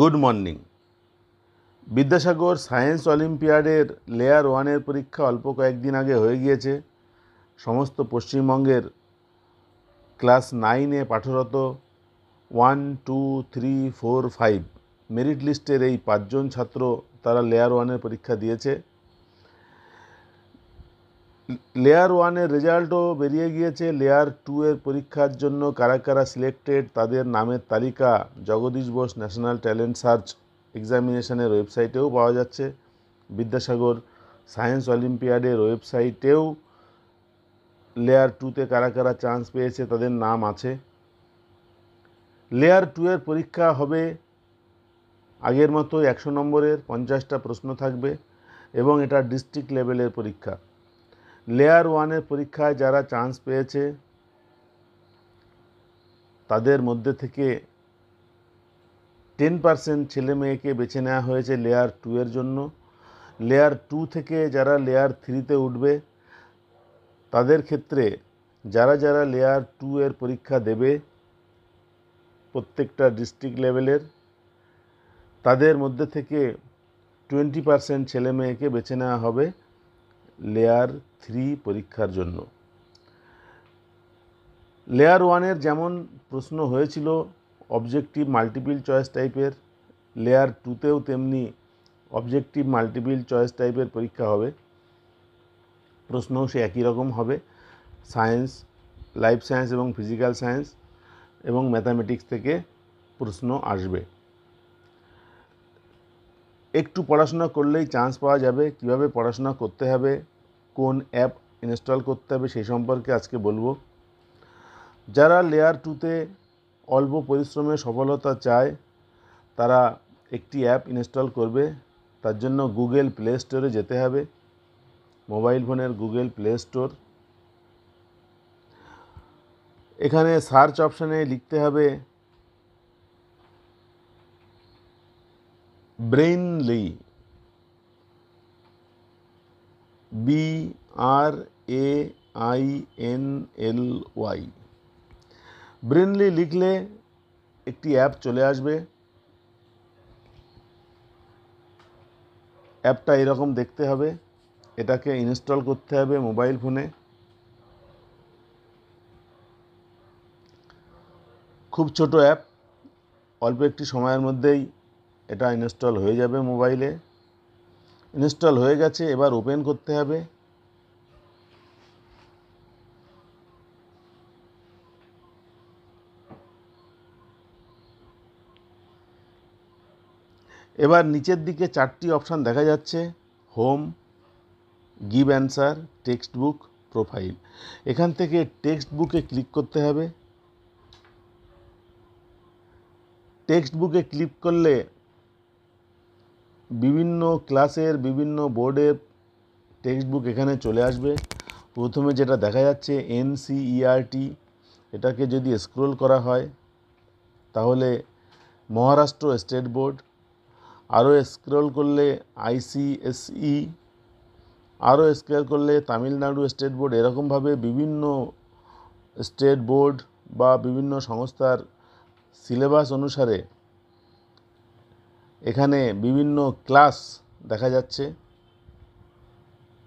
Good morning Vidyasagar science অলিম্পিয়াডের layer ওয়ানের পরীক্ষা অল্প কয়েকদিন আগে হয়ে গিয়েছে সমস্ত পশ্চিমবঙ্গের ক্লাস নাইনে পাঠরত one two three four five merit লিস্টের এই পাঁচজন ছাত্র তারা লেয়ার ওয়ানের পরীক্ষা দিয়েছে লেয়ার ওয়ানের রেজাল্টও বেরিয়ে গিয়েছে লেয়ার টু এর পরীক্ষার জন্য কারা কারা সিলেক্টেড তাদের নামের তালিকা Jagadish Bose national talent search এক্সামিনেশনের ওয়েবসাইটেও পাওয়া যাচ্ছে বিদ্যাসাগর সায়েন্স অলিম্পিয়াডের ওয়েবসাইটেও লেয়ার টুতে কারা কারা চান্স পেয়েছে তাদের নাম আছে লেয়ার টু এর পরীক্ষা হবে আগের মতো একশো নম্বরের পঞ্চাশটা প্রশ্ন থাকবে এবং এটা ডিস্ট্রিক্ট লেভেলের পরীক্ষা লেয়ার ওয়ানের পরীক্ষায় যারা চান্স পেয়েছে তাদের মধ্যে থেকে টেন পার্সেন্ট ছেলে মেয়েকে বেছে নেওয়া হয়েছে লেয়ার টু এর জন্য লেয়ার টু থেকে যারা লেয়ার থ্রিতে উঠবে তাদের ক্ষেত্রে যারা যারা লেয়ার টু এর পরীক্ষা দেবে প্রত্যেকটা ডিস্ট্রিক্ট লেভেলের তাদের মধ্যে থেকে টোয়েন্টি পার্সেন্ট ছেলে মেয়েকে বেছে নেওয়া হবে লেয়ার থ্রি পরীক্ষার জন্য লেয়ার ওয়ানের যেমন প্রশ্ন হয়েছিল অবজেক্টিভ মাল্টিপিল চয়েস টাইপের লেয়ার টুতেও তেমনি অবজেক্টিভ মাল্টিপিল চয়েস টাইপের পরীক্ষা হবে প্রশ্নও সে একই রকম হবে সায়েন্স লাইফ সায়েন্স এবং ফিজিক্যাল সায়েন্স এবং ম্যাথামেটিক্স থেকে প্রশ্ন আসবে একটু পড়াশোনা করলেই চান্স পাওয়া যাবে কিভাবে পড়াশোনা করতে হবে কোন অ্যাপ ইনস্টল করতে হবে সেই সম্পর্কে আজকে বলবো যারা লেয়ার টুতে অল্প পরিশ্রমে সফলতা চায় তারা একটি অ্যাপ ইনস্টল করবে তার জন্য গুগল প্লে স্টোরে যেতে হবে মোবাইল ফোনের গুগল প্লে স্টোর এখানে সার্চ অপশানে লিখতে হবে Brainly B R A I N L Y Brainly লিখলে একটি অ্যাপ চলে আসবে অ্যাপটা এরকম দেখতে হবে এটাকে ইনস্টল করতে হবে মোবাইল ফোনে খুব ছোট অ্যাপ অল্প একটি সময়ের মধ্যেই এটা ইনস্টল হয়ে যাবে মোবাইলে ইনস্টল হয়ে গেছে এবার ওপেন করতে হবে এবার নিচের দিকে চারটি অপশান দেখা যাচ্ছে home give answer text book profile এখান থেকে টেক্সট বুকে ক্লিক করতে হবে টেক্সট বুকে ক্লিক করলে বিভিন্ন ক্লাসের বিভিন্ন বোর্ডের টেক্সট বুক এখানে চলে আসবে প্রথমে যেটা দেখা যাচ্ছে এনসিইআরটি e এটাকে যদি স্ক্রোল করা হয় তাহলে মহারাষ্ট্র স্টেট বোর্ড আরও স্ক্রোল করলে আইসিএসই e, আরও স্ক্রোল করলে তামিলনাড়ু স্টেট বোর্ড এরকমভাবে বিভিন্ন স্টেট বোর্ড বা বিভিন্ন সংস্থার সিলেবাস অনুসারে এখানে বিভিন্ন ক্লাস দেখা যাচ্ছে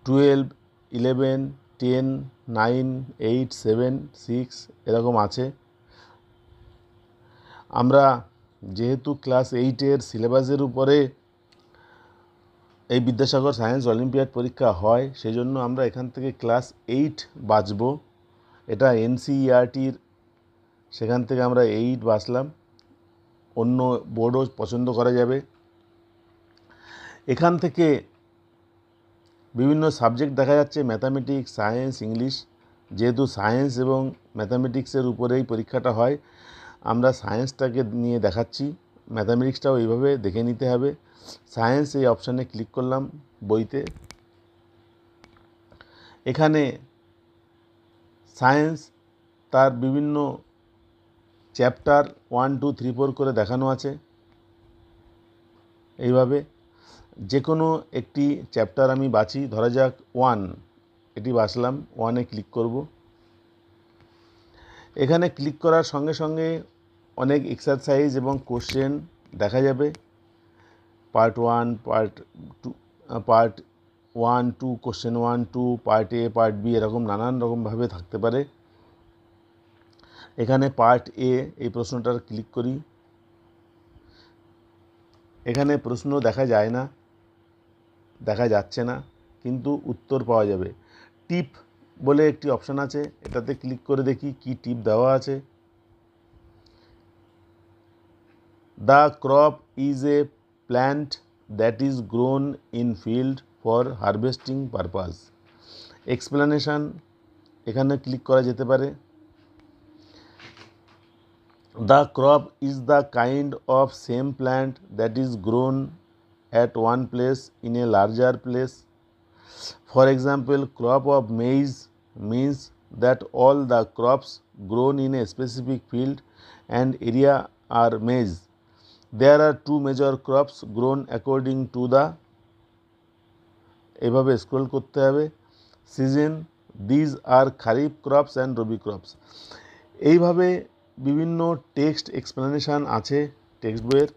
twelve eleven ten nine eight seven six এরকম আছে আমরা যেহেতু ক্লাস এইটের সিলেবাসের উপরে এই বিদ্যাসাগর সায়েন্স অলিম্পিয়াড পরীক্ষা হয় সেই জন্য আমরা এখান থেকে ক্লাস এইট বাঁচব এটা এনসিইআরটির সেখান থেকে আমরা এইট বাঁচলাম অন্য বোর্ডও পছন্দ করা যাবে এখান থেকে বিভিন্ন সাবজেক্ট দেখা যাচ্ছে ম্যাথামেটিক্স সায়েন্স ইংলিশ যেহেতু সায়েন্স এবং ম্যাথামেটিক্সের উপরেই পরীক্ষাটা হয় আমরা সায়েন্সটাকে নিয়ে দেখাচ্ছি ম্যাথামেটিক্সটাও এইভাবে দেখে নিতে হবে সায়েন্স এই অপশানে ক্লিক করলাম বইতে এখানে সায়েন্স তার বিভিন্ন chapter one two three four করে দেখানো আছে এইভাবে যে কোনো একটি চ্যাপ্টার আমি বাছি ধরা যাক ওয়ান এটি বাছলাম ওয়ানে ক্লিক করব এখানে ক্লিক করার সঙ্গে সঙ্গে অনেক এক্সারসাইজ এবং কোশ্চেন দেখা যাবে part one part two part one two question one two part A part B এরকম নানান রকমভাবে থাকতে পারে এখানে পার্ট এ এই প্রশ্নটার ক্লিক করি এখানে প্রশ্ন দেখা যায় না দেখা যাচ্ছে না কিন্তু উত্তর পাওয়া যাবে টিপ বলে একটি অপশান আছে এটাতে ক্লিক করে দেখি কি টিপ দেওয়া আছে the crop is a plant that is grown in field for harvesting purpose explanation এখানে ক্লিক করা যেতে পারে The crop is the kind of same plant that is grown at one place in a larger place. For example, crop of maize means that all the crops grown in a specific field and area are maize. There are two major crops grown according to the এভাবে scroll করতে হবে season these are crops crops and rabi এইভাবে বিভিন্ন text explanation আছে text বইয়ের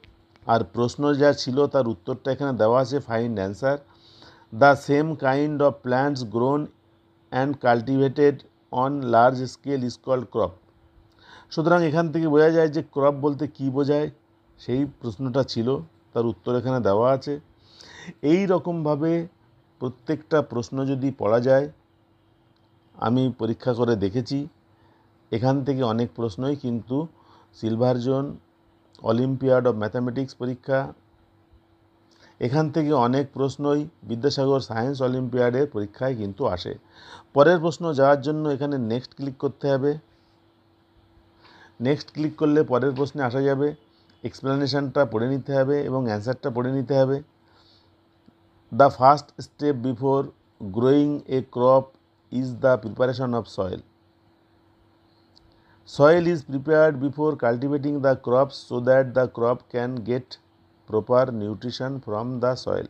আর প্রশ্ন যা ছিল তার উত্তরটা এখানে দেওয়া আছে find answer the same kind of plants grown and cultivated on large scale is called crop সুতরাং এখান থেকে বোঝা যায় যে ক্রপ বলতে কি বোঝায় সেই প্রশ্নটা ছিল তার উত্তর এখানে দেওয়া আছে এই রকমভাবে প্রত্যেকটা প্রশ্ন যদি পড়া যায় আমি পরীক্ষা করে দেখেছি এখান থেকে অনেক প্রশ্নই কিন্তু Silver Zone Olympiad of mathematics পরীক্ষা এখান থেকে অনেক প্রশ্নই বিদ্যাসাগর সায়েন্স অলিম্পিয়াডের পরীক্ষায় কিন্তু আসে পরের প্রশ্ন যাওয়ার জন্য এখানে নেক্সট ক্লিক করতে হবে নেক্সট ক্লিক করলে পরের প্রশ্নে আসা যাবে এক্সপ্লেনেশানটা পড়ে নিতে হবে এবং অ্যান্সারটা পড়ে নিতে হবে the first step before growing a crop is the preparation of soil soil is prepared before cultivating the crops so that the crop can get proper nutrition from the soil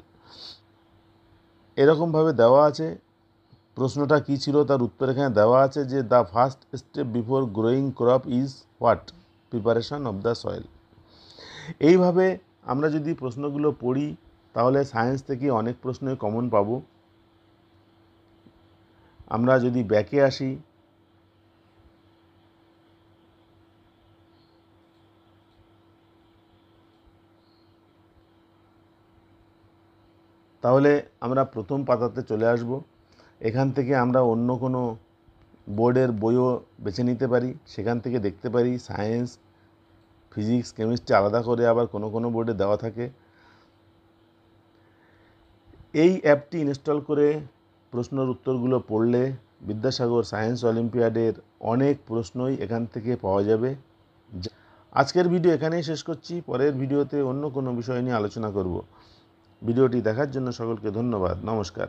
এরকমভাবে দেওয়া আছে প্রশ্নটা কী ছিল তার উত্তর এখানে দেওয়া আছে যে the first step before growing crop is what preparation of the soil এইভাবে আমরা যদি প্রশ্নগুলো পড়ি তাহলে সায়েন্স থেকে অনেক প্রশ্নই কমন পাবো আমরা যদি ব্যাকে আসি তাহলে আমরা প্রথম পাতাতে চলে আসব এখান থেকে আমরা অন্য কোনো বোর্ডের বইও বেছে নিতে পারি সেখান থেকে দেখতে পারি সায়েন্স ফিজিক্স কেমিস্ট্রি আলাদা করে আবার কোনো কোনো বোর্ডে দেওয়া থাকে এই অ্যাপটি ইনস্টল করে প্রশ্নর উত্তরগুলো পড়লে বিদ্যাসাগর সায়েন্স অলিম্পিয়াডের অনেক প্রশ্নই এখান থেকে পাওয়া যাবে আজকের ভিডিও এখানেই শেষ করছি পরের ভিডিওতে অন্য কোনো বিষয় নিয়ে আলোচনা করব ভিডিওটি দেখার জন্য সকলকে ধন্যবাদ নমস্কার